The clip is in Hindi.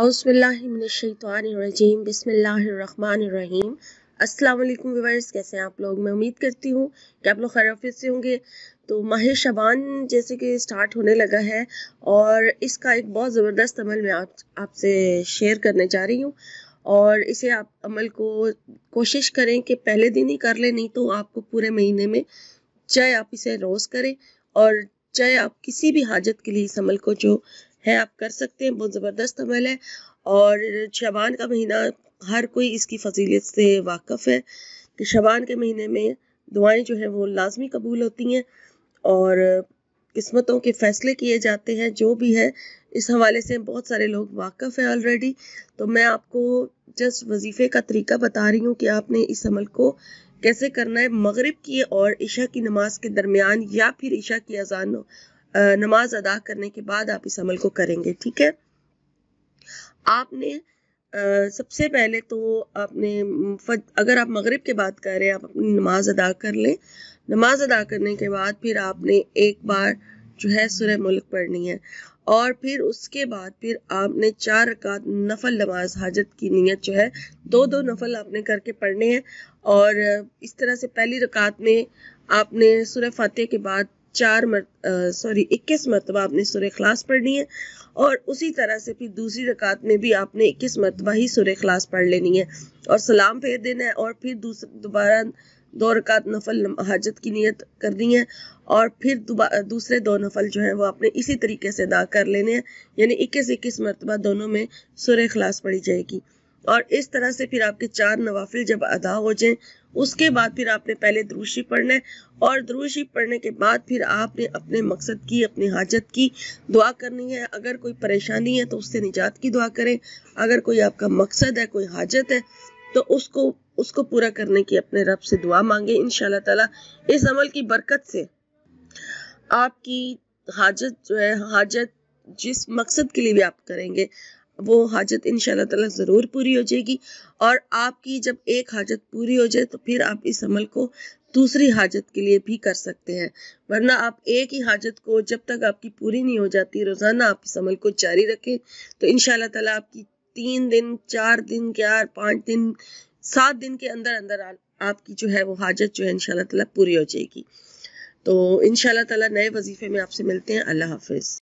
आउसबिल्लिमिनशैतरजीम बिसमीम असलकुम कैसे हैं आप लोग मैं उम्मीद करती हूँ कि आप लोग खैरफ़ी से होंगे तो माह शबान जैसे कि स्टार्ट होने लगा है और इसका एक बहुत ज़बरदस्त अमल मैं आप आपसे शेयर करने जा रही हूँ और इसे आप अमल को कोशिश करें कि पहले दिन ही कर लें नहीं तो आपको पूरे महीने में चाहे आप इसे रोज़ करें और चाहे आप किसी भी हाजत के लिए इस अमल को जो है आप कर सकते हैं बहुत ज़बरदस्त अमल है और शबान का महीना हर कोई इसकी फजीलियत से वाकफ़ है कि शबान के महीने में दुआएं जो हैं वो लाजमी कबूल होती हैं और किस्मतों के फ़ैसले किए जाते हैं जो भी है इस हवाले से बहुत सारे लोग वाकफ़ हैं ऑलरेडी तो मैं आपको जस्ट वजीफ़े का तरीका बता रही हूँ कि आपने इस अमल को कैसे करना है मगरिब की और इशा की नमाज के दरमियान या फिर इशा की अजान नमाज अदा करने के बाद आप इस अमल को करेंगे ठीक है आपने आ, सबसे पहले तो आपने अगर आप मगरिब के बाद कर रहे हैं आप अपनी नमाज अदा कर लें नमाज अदा करने के बाद फिर आपने एक बार जो है सुरह मुल्क पढ़नी है और फिर उसके बाद फिर आपने चार रकात नफल नमाज हाजत की नियत जो है दो दो नफल आपने करके पढ़ने हैं और इस तरह से पहली रकात में आपने सुरह फातह के बाद चार सॉरी इक्कीस मरतबा आपने सुर खलास पढ़नी है और उसी तरह से फिर दूसरी रकात में भी आपने इक्कीस मरतबा ही सुर खलास पढ़ लेनी है और सलाम फेर देना है और फिर दोबारा दो रकात नफल हाजत की नीयत करनी है और फिर दूसरे दो नफल जो हैं वो आपने इसी तरीके से अदा कर लेने हैं यानी इक्कीस इक्कीस मरतबा दोनों में सुर खलास पढ़ी जाएगी और इस तरह से फिर आपके चार नवाफिल जब अदा हो जाएं उसके बाद फिर आपने पहले द्रूशी पढ़ना है और द्रूशी पढ़ने के बाद फिर आपने अपने मकसद की अपनी हाजत की दुआ करनी है अगर कोई परेशानी है तो उससे निजात की दुआ करें अगर कोई आपका मकसद है कोई हाजत है तो उसको उसको पूरा करने की अपने रब से दुआ मांगे इन ताला इस अमल की बरकत से आपकी हाजत जो है हाजत जिस मकसद के लिए भी आप करेंगे वो हाजत इन ताला ज़रूर पूरी हो जाएगी और आपकी जब एक हाजत पूरी हो जाए तो फिर आप इस अमल को दूसरी हाजत के लिए भी कर सकते हैं वरना आप एक ही हाजत को जब तक आपकी पूरी नहीं हो जाती रोज़ाना आप इस अमल को जारी रखें तो इन ताला आपकी तीन दिन चार दिन चार पाँच दिन सात दिन के अंदर अंदर आपकी जो है वो हाजत जो है इन पूरी हो जाएगी तो इन ताला नए वजीफे में आपसे मिलते हैं अल्लाह हाफिज़